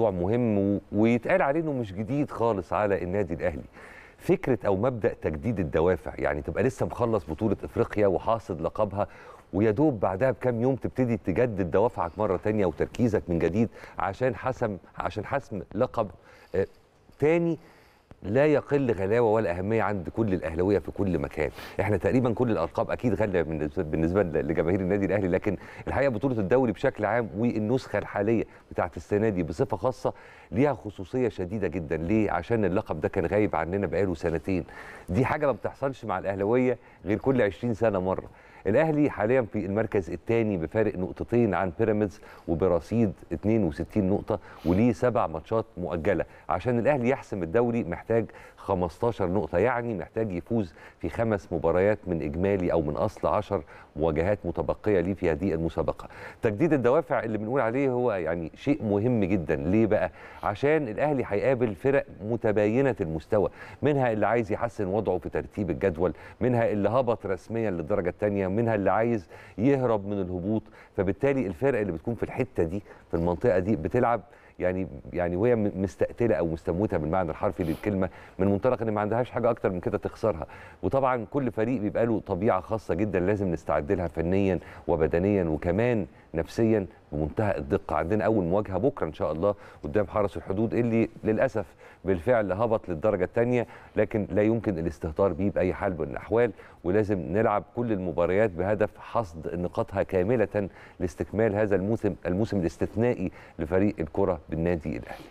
موضوع مهم ويتقال عليه انه مش جديد خالص على النادي الاهلي فكره او مبدا تجديد الدوافع يعني تبقى لسه مخلص بطوله افريقيا وحاصد لقبها ويا دوب بعدها بكام يوم تبتدي تجدد دوافعك مره ثانيه وتركيزك من جديد عشان حسم عشان حسم لقب آه، تاني لا يقل غلاوه ولا اهميه عند كل الاهلاويه في كل مكان احنا تقريبا كل الالقاب اكيد غاليه بالنسبه لجماهير النادي الاهلي لكن الحقيقه بطوله الدوري بشكل عام والنسخه الحاليه بتاعه السنه دي بصفه خاصه ليها خصوصيه شديده جدا ليه عشان اللقب ده كان غايب عننا بقاله سنتين دي حاجه ما بتحصلش مع الاهلاويه غير كل 20 سنه مره الاهلي حاليا في المركز الثاني بفارق نقطتين عن بيراميدز وبرصيد 62 نقطه وليه سبع ماتشات مؤجله عشان الاهلي يحسم الدوري محتاج 15 نقطه يعني محتاج يفوز في خمس مباريات من اجمالي او من اصل 10 مواجهات متبقيه ليه في هذه المسابقه تجديد الدوافع اللي بنقول عليه هو يعني شيء مهم جدا ليه بقى عشان الاهلي هيقابل فرق متباينه المستوى منها اللي عايز يحسن وضعه في ترتيب الجدول منها اللي هبط رسميا للدرجه الثانيه منها اللي عايز يهرب من الهبوط فبالتالي الفرق اللي بتكون في الحته دي في المنطقه دي بتلعب يعني يعني وهي مستقتله او مستموته بالمعنى الحرفي للكلمه من منطلق ان ما عندهاش حاجه اكتر من كده تخسرها وطبعا كل فريق بيبقى له طبيعه خاصه جدا لازم نستعد لها فنيا وبدنيا وكمان نفسيا بمنتهى الدقه عندنا اول مواجهه بكره ان شاء الله قدام حرس الحدود اللي للاسف بالفعل هبط للدرجه الثانيه لكن لا يمكن الاستهتار بيه باي حال من الاحوال ولازم نلعب كل المباريات بهدف حصد نقاطها كامله لاستكمال هذا الموسم الموسم الاستثنائي لفريق الكره بالنادي الاهلي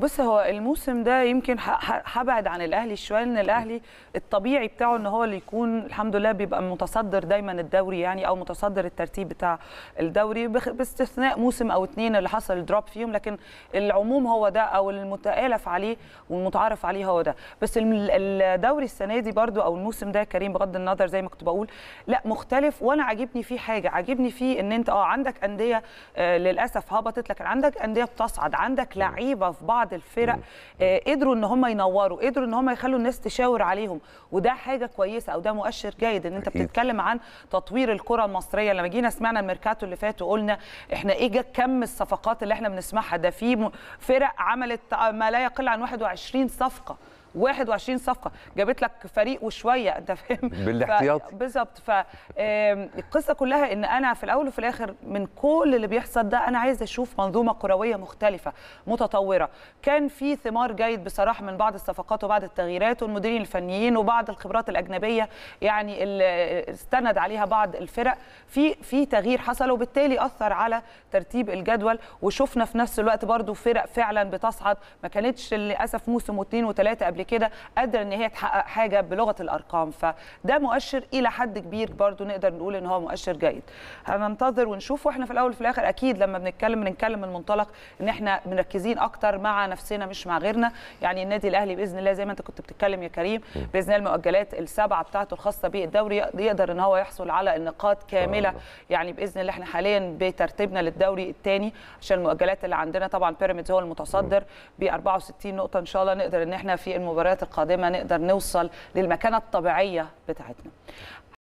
بص هو الموسم ده يمكن هبعد عن الاهلي شويه لان الاهلي الطبيعي بتاعه ان هو اللي يكون الحمد لله بيبقى متصدر دايما الدوري يعني او متصدر الترتيب بتاع الدوري باستثناء موسم او اثنين اللي حصل دروب فيهم لكن العموم هو ده او المتالف عليه والمتعارف عليه هو ده بس الدوري السنه دي برده او الموسم ده كريم بغض النظر زي ما كنت بقول لا مختلف وانا عاجبني فيه حاجه عاجبني فيه ان انت اه عندك انديه آه، للاسف هبطت لكن عندك انديه بتصعد عندك لعيبه في بعض بعض الفرق آه قدروا ان هم ينوروا قدروا ان هم يخلوا الناس تشاور عليهم وده حاجه كويسه او ده مؤشر جيد ان انت أكيد. بتتكلم عن تطوير الكره المصريه لما جينا سمعنا الميركاتو اللي فات وقلنا احنا ايه جا كم الصفقات اللي احنا بنسمعها ده في فرق عملت ما لا يقل عن 21 صفقه 21 صفقه جابت لك فريق وشويه انت فاهم بالاحتياط ف... بالظبط فالقصه كلها ان انا في الاول وفي الاخر من كل اللي بيحصل ده انا عايزه اشوف منظومه كرويه مختلفه متطوره كان في ثمار جيد بصراحه من بعض الصفقات وبعض التغييرات والمديرين الفنيين وبعض الخبرات الاجنبيه يعني اللي استند عليها بعض الفرق في في تغيير حصل وبالتالي اثر على ترتيب الجدول وشفنا في نفس الوقت برضو فرق فعلا بتصعد ما كانتش للاسف موسم واثنين وثلاثه قبل كده قادره ان هي تحقق حاجه بلغه الارقام فده مؤشر الى حد كبير برضو نقدر نقول ان هو مؤشر جيد هننتظر ونشوف واحنا في الاول وفي الاخر اكيد لما بنتكلم بنتكلم من منطلق ان احنا مركزين اكتر مع نفسنا مش مع غيرنا يعني النادي الاهلي باذن الله زي ما انت كنت بتتكلم يا كريم باذن الله المؤجلات السبعه بتاعته الخاصه بالدوري يقدر ان هو يحصل على النقاط كامله يعني باذن الله احنا حاليا بترتيبنا للدوري الثاني عشان المؤجلات اللي عندنا طبعا بيراميدز هو المتصدر ب 64 نقطه ان شاء الله نقدر ان احنا في المباريات القادمه نقدر نوصل للمكانه الطبيعيه بتاعتنا